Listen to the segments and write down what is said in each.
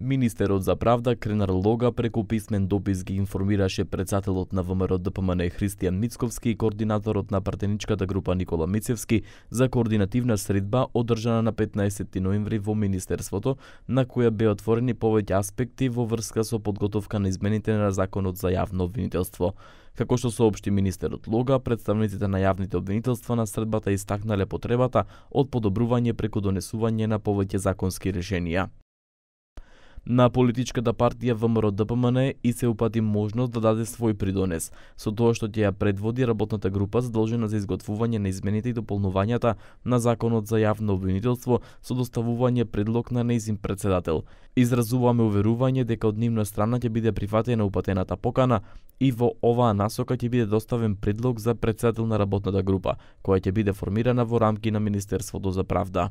Министерот за правда Кренар Лога преку писмен допис ги информираше председателот на ВМРО ДПМН Христијан Мицковски и координаторот на партеничката група Никола Мицевски за координативна средба одржана на 15 ноември во Министерството, на која беа отворени повеќе аспекти во врска со подготовка на измените на Законот за јавно обвинителство. Како што сообшти министерот Лога, представниците на јавните обвинителства на средбата истакнале потребата од подобрување преку донесување на повеќе законски решенија на политичката партија ВМРО ДПМН и се упати можност да даде свој придонес, со тоа што ќе ја предводи работната група задолжена за изготвување на измените и дополнувањата на Законот за јавно обвинителство со доставување предлог на неизин председател. Изразуваме уверување дека од нивна страна ќе биде прифатена упатената покана и во оваа насока ќе биде доставен предлог за председател на работната група, која ќе биде формирана во рамки на Министерството за правда.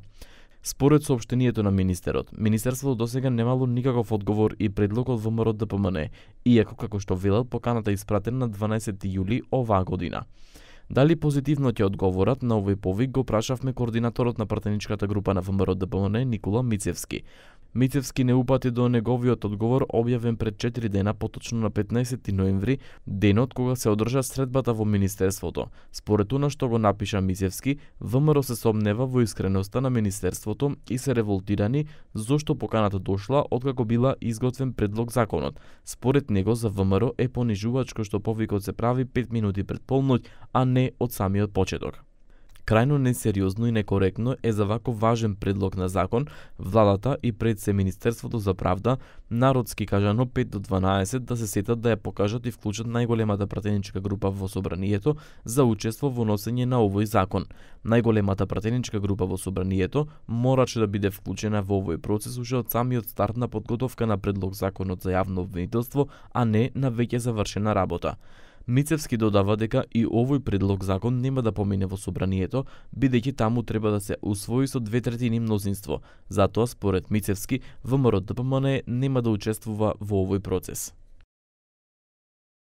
Според соопштението на министерот, министерството досега немало никаков одговор и предлог од ВМРО ДПМН, иако како што велат поканата испратена на 12 јули оваа година. Дали позитивно ќе одговорат на овој повик го прашавме координаторот на пратеничката група на ВМРО ДПМН Никола Мицевски. Мицевски не упати до неговиот одговор објавен пред 4 дена поточно на 15 ноември, денот кога се одржа средбата во министерството. Според она што го напиша Мицевски, ВМРО се сомнева во искреността на министерството и се револтирани зошто поканата дошла откако била изготвен предлог законот. Според него за ВМРО е понижувачко што повикот се прави 5 минути пред полноќ, а не од самиот почеток. Крајно несериозно и некоректно е за вако важен предлог на закон владата и пред се Министерството за правда народски кажано 5 до 12 да се сетат да ја покажат и вклучат најголемата пратеничка група во собранието за учество во носење на овој закон. Најголемата пратеничка група во собранието мораше да биде вклучена во овој процес уште од самиот старт на подготовка на предлог законот за јавно обвинителство, а не на веќе завршена работа. Мицевски додава дека и овој предлог закон нема да помине во собранието, бидејќи таму треба да се усвои со две третини мнозинство. Затоа, според Мицевски, ВМРО ДПМН нема да учествува во овој процес.